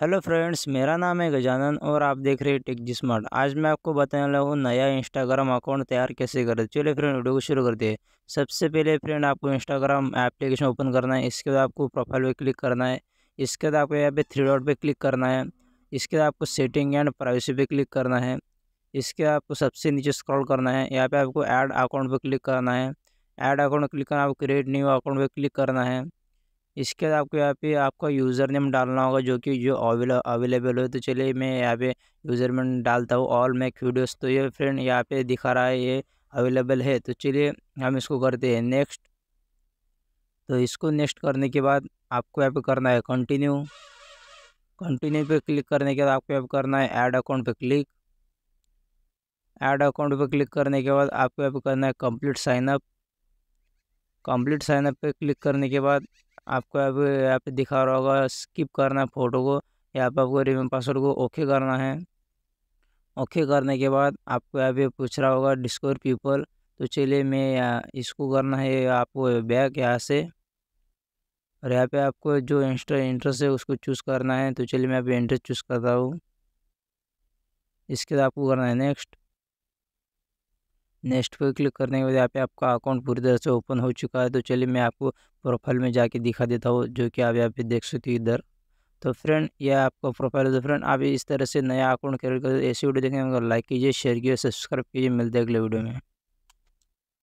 hello friends मेरा नाम है गजानन और आप देख रहे हैं टिक जी स्मार्ट आज मैं आपको बताने वाला हूँ नया इंस्टाग्राम अकाउंट तैयार कैसे करें चलिए फ्रेंड वीडियो को शुरू करते हैं सबसे पहले फ्रेंड आपको इंस्टाग्राम एप्लीकेशन ओपन करना है इसके बाद आपको प्रोफाइल पे क्लिक करना है इसके बाद आपको यहाँ पे थ्री डॉट पर क्लिक करना है इसके बाद आपको सेटिंग एंड प्राइवेसी पर क्लिक करना है इसके बाद आपको सबसे नीचे स्क्रॉल करना है यहाँ पर आपको ऐड अकाउंट पर क्लिक करना है ऐड अकाउंट क्लिक करना आपको क्रिएट न्यू अकाउंट पर क्लिक करना है इसके बाद आपको यहाँ पे आपका यूज़र नेम डालना होगा जो कि जो अवेलेबल हो तो चलिए मैं यहाँ पे यूज़र नेम डालता हूँ ऑल मैक वीडियोस तो ये फ्रेंड यहाँ पे दिखा रहा है ये अवेलेबल है तो चलिए हम इसको करते हैं नेक्स्ट तो इसको नेक्स्ट करने के बाद आपको यहाँ पे करना है कंटिन्यू कंटिन्यू पे क्लिक करने के बाद आपको यहाँ पे करना है ऐड अकाउंट पे क्लिक ऐड अकाउंट पे क्लिक करने के बाद आपको यहाँ पे करना है कंप्लीट साइनअप कंप्लीट साइनअप पे क्लिक करने के बाद आपको अब यहाँ पे दिखा रहा होगा स्किप करना है फ़ोटो को यहाँ पे आपको रिमेम पासवर्ड को ओके करना है ओके करने के बाद आपको यहाँ पे पूछ रहा होगा डिस्कवर पीपल तो चलिए मैं इसको करना है आपको बैग यहाँ से और यहाँ पे आपको जो इंस्टा इंटरेस्ट है उसको चूज़ करना है तो चलिए मैं यहाँ पे इंटरेस्ट चूज़ करता हूँ इसके बाद आपको करना है नेक्स्ट नेक्स्ट पर क्लिक करने के बाद यहाँ पे आपका अकाउंट पूरी तरह से ओपन हो चुका है तो चलिए मैं आपको प्रोफाइल में जाके दिखा देता हूँ जो कि आप यहाँ पे देख सकते हो इधर तो फ्रेंड यह आपका प्रोफाइल है तो फ्रेंड आप इस तरह से नया अकाउंट क्रिएट कर ऐसी वीडियो देखेंगे लाइक कीजिए शेयर कीजिए सब्सक्राइब कीजिए मिलते हैं अगले वीडियो में